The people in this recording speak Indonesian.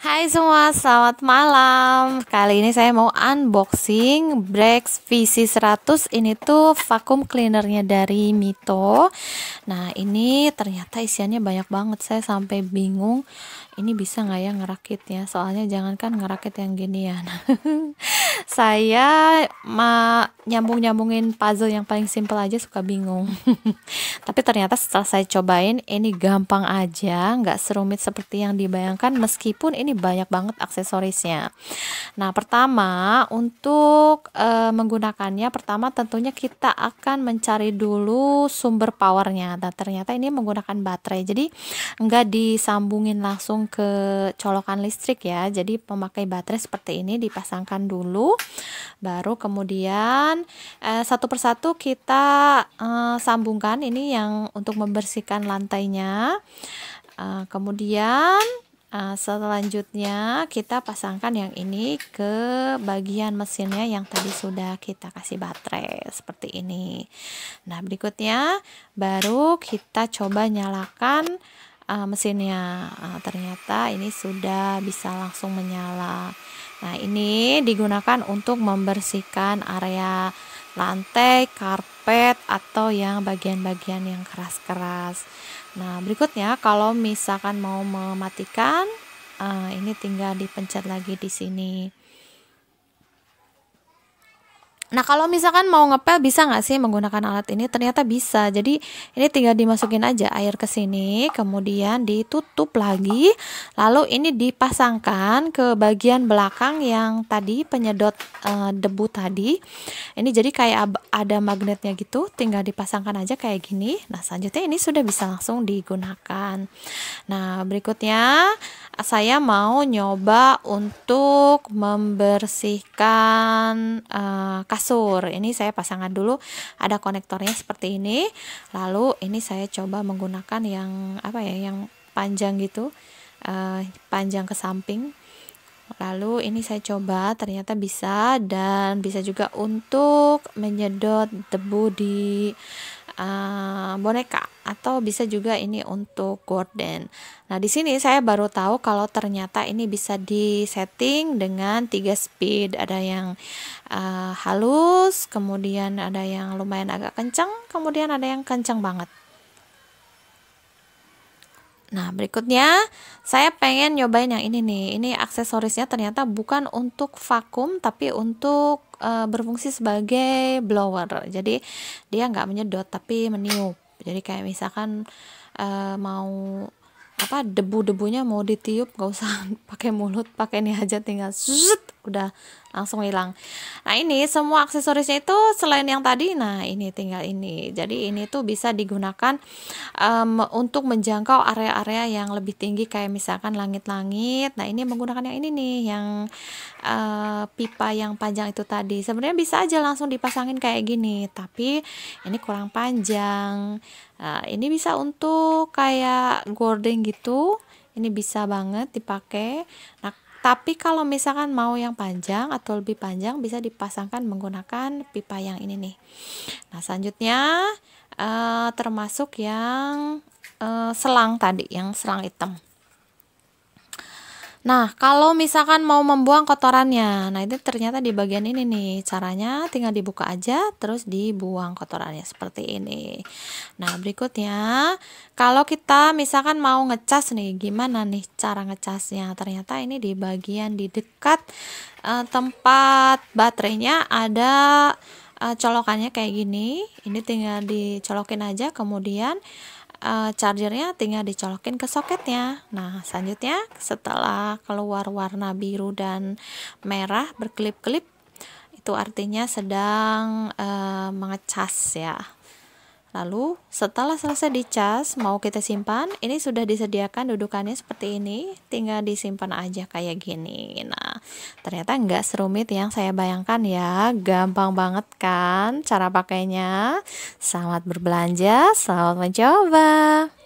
Hai semua, selamat malam. Kali ini saya mau unboxing Brex VC100. Ini tuh vacuum cleanernya dari Mito. Nah, ini ternyata isiannya banyak banget. Saya sampai bingung ini bisa nggak ya ngerakitnya. Soalnya jangankan ngerakit yang gini ya. saya ma nyambung nyambungin puzzle yang paling simple aja suka bingung tapi ternyata setelah saya cobain ini gampang aja nggak serumit seperti yang dibayangkan meskipun ini banyak banget aksesorisnya nah pertama untuk e, menggunakannya pertama tentunya kita akan mencari dulu sumber powernya nah ternyata ini menggunakan baterai jadi nggak disambungin langsung ke colokan listrik ya jadi memakai baterai seperti ini dipasangkan dulu baru kemudian eh, satu persatu kita eh, sambungkan ini yang untuk membersihkan lantainya eh, kemudian eh, selanjutnya kita pasangkan yang ini ke bagian mesinnya yang tadi sudah kita kasih baterai seperti ini nah berikutnya baru kita coba nyalakan uh, mesinnya uh, ternyata ini sudah bisa langsung menyala Nah, ini digunakan untuk membersihkan area lantai, karpet, atau yang bagian-bagian yang keras-keras. Nah, berikutnya kalau misalkan mau mematikan, eh, ini tinggal dipencet lagi di sini. Nah kalau misalkan mau ngepel bisa nggak sih menggunakan alat ini? Ternyata bisa. Jadi ini tinggal dimasukin aja air ke sini, kemudian ditutup lagi, lalu ini dipasangkan ke bagian belakang yang tadi penyedot e, debu tadi. Ini jadi kayak ada magnetnya gitu, tinggal dipasangkan aja kayak gini. Nah selanjutnya ini sudah bisa langsung digunakan. Nah berikutnya saya mau nyoba untuk membersihkan uh, kasur. Ini saya pasangan dulu ada konektornya seperti ini. Lalu ini saya coba menggunakan yang apa ya, yang panjang gitu. Uh, panjang ke samping. Lalu ini saya coba ternyata bisa dan bisa juga untuk menyedot debu di uh, boneka atau bisa juga ini untuk gorden. Nah, di sini saya baru tahu kalau ternyata ini bisa disetting dengan tiga speed, ada yang uh, halus, kemudian ada yang lumayan agak kencang, kemudian ada yang kencang banget. Nah, berikutnya saya pengen nyobain yang ini nih. Ini aksesorisnya ternyata bukan untuk vakum tapi untuk uh, berfungsi sebagai blower jadi dia nggak menyedot tapi meniup jadi kayak misalkan uh, mau apa debu-debunya mau ditiup nggak usah pakai mulut pakai ini aja tinggal zzzzt, udah langsung hilang. Nah, ini semua aksesorisnya itu selain yang tadi, nah ini tinggal ini. Jadi ini tuh bisa digunakan um, untuk menjangkau area-area yang lebih tinggi kayak misalkan langit-langit. Nah, ini menggunakan yang ini nih, yang uh, pipa yang panjang itu tadi. Sebenarnya bisa aja langsung dipasangin kayak gini, tapi ini kurang panjang. Nah, ini bisa untuk kayak gording gitu. Ini bisa banget dipakai. Nah, tapi kalau misalkan mau yang panjang atau lebih panjang bisa dipasangkan menggunakan pipa yang ini nih. Nah, selanjutnya uh, termasuk yang uh, selang tadi, yang selang hitam. Nah, kalau misalkan mau membuang kotorannya, nah itu ternyata di bagian ini nih. Caranya tinggal dibuka aja, terus dibuang kotorannya seperti ini. Nah, berikutnya, kalau kita misalkan mau ngecas nih, gimana nih cara ngecasnya? Ternyata ini di bagian di dekat eh, tempat baterainya ada uh, colokannya kayak gini. Ini tinggal dicolokin aja, kemudian uh, chargernya tinggal dicolokin ke soketnya nah selanjutnya setelah keluar warna biru dan merah berkelip-kelip itu artinya sedang uh, mengecas ya Lalu setelah selesai dicas, mau kita simpan, ini sudah disediakan dudukannya seperti ini, tinggal disimpan aja kayak gini. Nah, ternyata nggak serumit yang saya bayangkan ya, gampang banget kan cara pakainya. Selamat berbelanja, selamat mencoba.